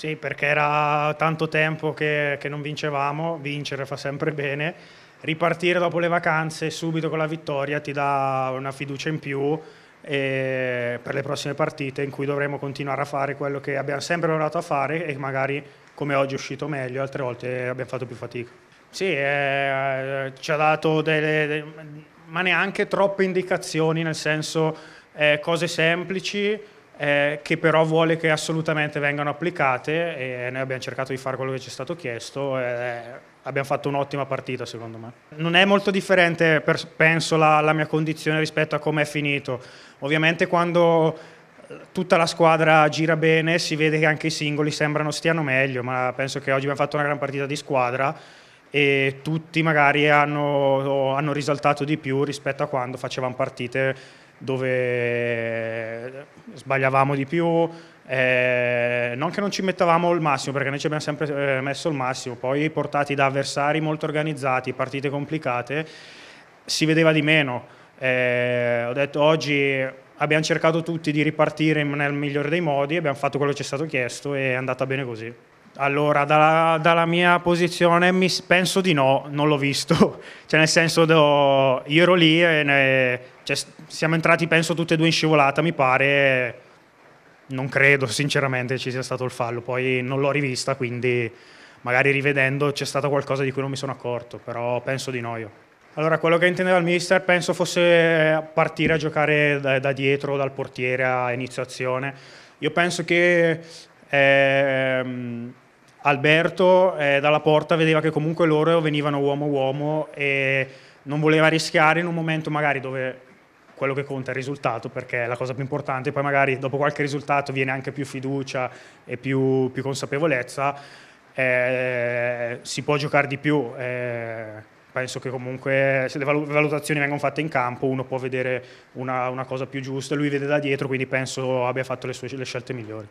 Sì, perché era tanto tempo che, che non vincevamo, vincere fa sempre bene, ripartire dopo le vacanze subito con la vittoria ti dà una fiducia in più e per le prossime partite in cui dovremo continuare a fare quello che abbiamo sempre lavorato a fare e magari come oggi è uscito meglio, altre volte abbiamo fatto più fatica. Sì, eh, eh ci ha dato delle, de, ma neanche troppe indicazioni, nel senso eh, cose semplici, eh, che però vuole che assolutamente vengano applicate e noi abbiamo cercato di fare quello che ci è stato chiesto e eh, abbiamo fatto un'ottima partita secondo me. Non è molto differente, per, penso, la, la mia condizione rispetto a come è finito. Ovviamente quando eh, tutta la squadra gira bene, si vede che anche i singoli sembrano stiano meglio, ma penso che oggi abbiamo fatto una gran partita di squadra e tutti magari hanno, hanno risaltato di più rispetto a quando facevamo partite dove eh, sbagliavamo di più, eh, non che non ci mettavamo il massimo, perché noi ci abbiamo sempre eh, messo il massimo, poi portati da avversari molto organizzati, partite complicate, si vedeva di meno. Eh, ho detto oggi abbiamo cercato tutti di ripartire nel migliore dei modi, abbiamo fatto quello che ci è stato chiesto e è andata bene così. Allora, dalla, dalla mia posizione mi penso di no, non l'ho visto, cioè nel senso do, io ero lì e ne, cioè, siamo entrati, penso, tutti e due in scivolata, mi pare. Non credo, sinceramente, ci sia stato il fallo. Poi non l'ho rivista, quindi magari rivedendo c'è stato qualcosa di cui non mi sono accorto, però penso di no io. Allora, quello che intendeva il mister penso fosse eh, partire a giocare da, da dietro, dal portiere a iniziazione. Io penso che ehm, Alberto eh, dalla porta vedeva che comunque loro venivano uomo a uomo e non voleva rischiare in un momento magari dove quello che conta è il risultato perché è la cosa più importante, poi magari dopo qualche risultato viene anche più fiducia e più, più consapevolezza, eh, si può giocare di più. Eh, penso che comunque se le valutazioni vengono fatte in campo uno può vedere una, una, cosa più giusta, lui vede da dietro, quindi penso abbia fatto le sue le scelte migliori.